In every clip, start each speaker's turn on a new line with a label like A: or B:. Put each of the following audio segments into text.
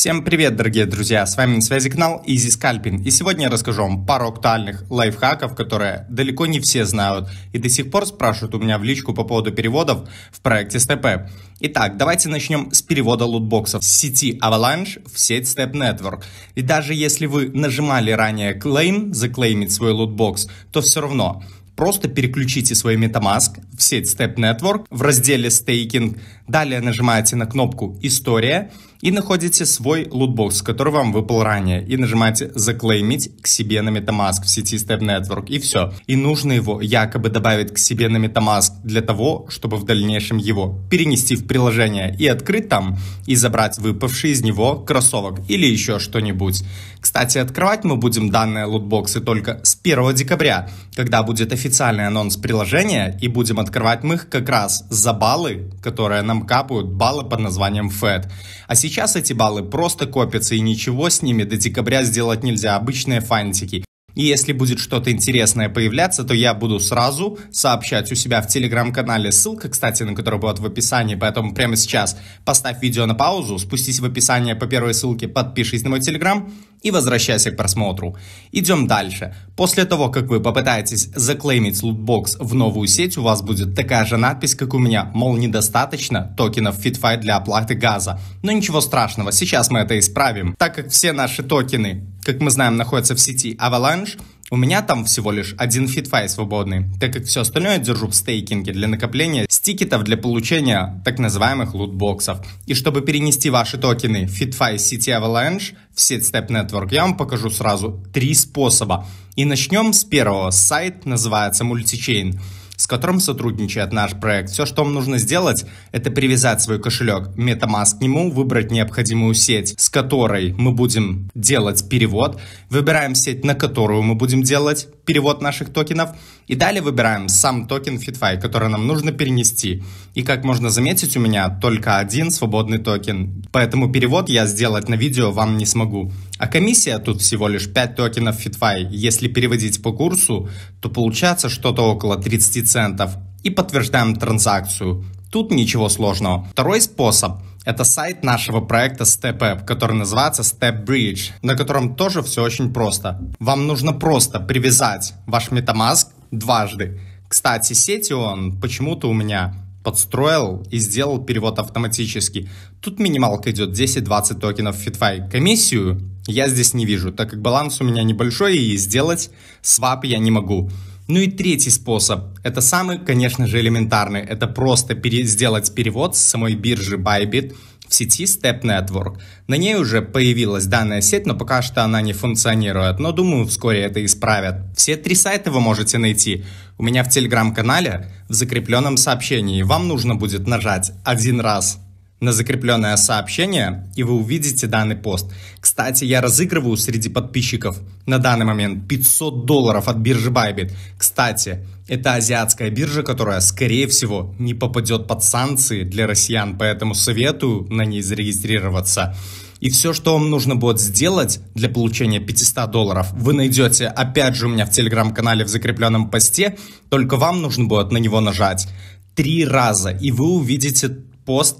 A: Всем привет, дорогие друзья! С вами на связи канал Easy Scalping. И сегодня я расскажу вам пару актуальных лайфхаков, которые далеко не все знают и до сих пор спрашивают у меня в личку по поводу переводов в проекте StepApp. Э. Итак, давайте начнем с перевода лутбоксов с сети Avalanche в сеть Step Network. И даже если вы нажимали ранее claim, заклеймить свой лутбокс, то все равно просто переключите свой MetaMask в сеть Step Network в разделе Staking, далее нажимаете на кнопку «История», и находите свой лутбокс, который вам выпал ранее, и нажимаете «Заклеймить» к себе на MetaMask в сети Step Network, и все. И нужно его якобы добавить к себе на MetaMask для того, чтобы в дальнейшем его перенести в приложение и открыть там, и забрать выпавший из него кроссовок или еще что-нибудь. Кстати, открывать мы будем данные лутбоксы только с 1 декабря, когда будет официальный анонс приложения, и будем открывать мы их как раз за баллы, которые нам капают, баллы под названием FED. А сейчас сейчас эти баллы просто копятся и ничего с ними до декабря сделать нельзя, обычные фантики. И если будет что-то интересное появляться, то я буду сразу сообщать у себя в телеграм-канале. Ссылка, кстати, на которую будет в описании. Поэтому прямо сейчас поставь видео на паузу, спустись в описание по первой ссылке, подпишись на мой телеграм и возвращайся к просмотру. Идем дальше. После того, как вы попытаетесь заклеймить лутбокс в новую сеть, у вас будет такая же надпись, как у меня, мол, недостаточно токенов FitFi для оплаты газа. Но ничего страшного, сейчас мы это исправим, так как все наши токены как мы знаем, находится в сети Avalanche, у меня там всего лишь один фитфай свободный, так как все остальное держу в стейкинге для накопления стикетов для получения так называемых лутбоксов. И чтобы перенести ваши токены фитфай сети Avalanche в сеть Step Network, я вам покажу сразу три способа. И начнем с первого. Сайт называется Multichain с которым сотрудничает наш проект. Все, что вам нужно сделать, это привязать свой кошелек MetaMask к нему, выбрать необходимую сеть, с которой мы будем делать перевод. Выбираем сеть, на которую мы будем делать перевод наших токенов. И далее выбираем сам токен FitFi, который нам нужно перенести. И как можно заметить, у меня только один свободный токен. Поэтому перевод я сделать на видео вам не смогу. А комиссия тут всего лишь 5 токенов фитфай. Если переводить по курсу, то получается что-то около 30 центов. И подтверждаем транзакцию. Тут ничего сложного. Второй способ – это сайт нашего проекта StepApp, который называется StepBridge, на котором тоже все очень просто. Вам нужно просто привязать ваш MetaMask дважды. Кстати, сети он почему-то у меня подстроил и сделал перевод автоматически. Тут минималка идет 10-20 токенов FitFi. Комиссию я здесь не вижу, так как баланс у меня небольшой, и сделать свап я не могу. Ну и третий способ, это самый, конечно же, элементарный, это просто пере- сделать перевод с самой биржи Bybit в сети Step Network. На ней уже появилась данная сеть, но пока что она не функционирует, но думаю, вскоре это исправят. Все три сайта вы можете найти у меня в телеграм-канале в закрепленном сообщении. Вам нужно будет нажать один раз на закрепленное сообщение, и вы увидите данный пост. Кстати, я разыгрываю среди подписчиков на данный момент 500 долларов от биржи Bybit. Кстати, это азиатская биржа, которая, скорее всего, не попадет под санкции для россиян, поэтому советую на ней зарегистрироваться. И все, что вам нужно будет сделать для получения 500 долларов, вы найдете, опять же, у меня в телеграм-канале в закрепленном посте, только вам нужно будет на него нажать три раза, и вы увидите пост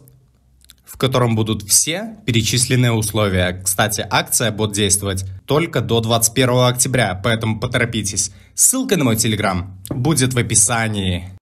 A: котором будут все перечисленные условия. Кстати, акция будет действовать только до 21 октября, поэтому поторопитесь. Ссылка на мой телеграм будет в описании.